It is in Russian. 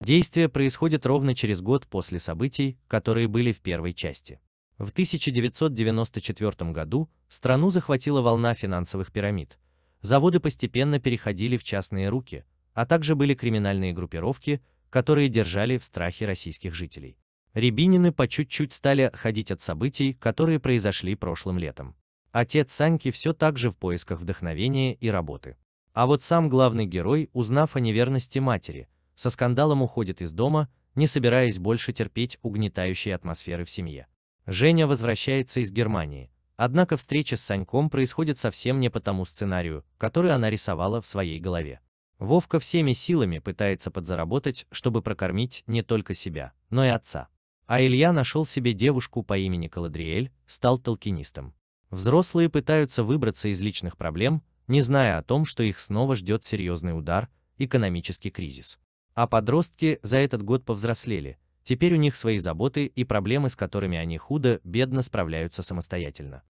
Действие происходит ровно через год после событий, которые были в первой части. В 1994 году страну захватила волна финансовых пирамид. Заводы постепенно переходили в частные руки, а также были криминальные группировки, которые держали в страхе российских жителей. Рябинины по чуть-чуть стали отходить от событий, которые произошли прошлым летом. Отец Саньки все так же в поисках вдохновения и работы. А вот сам главный герой, узнав о неверности матери, со скандалом уходит из дома, не собираясь больше терпеть угнетающей атмосферы в семье. Женя возвращается из Германии, однако встреча с Саньком происходит совсем не по тому сценарию, который она рисовала в своей голове. Вовка всеми силами пытается подзаработать, чтобы прокормить не только себя, но и отца. А Илья нашел себе девушку по имени Каладриэль, стал толкинистом. Взрослые пытаются выбраться из личных проблем, не зная о том, что их снова ждет серьезный удар, экономический кризис. А подростки за этот год повзрослели, теперь у них свои заботы и проблемы, с которыми они худо-бедно справляются самостоятельно.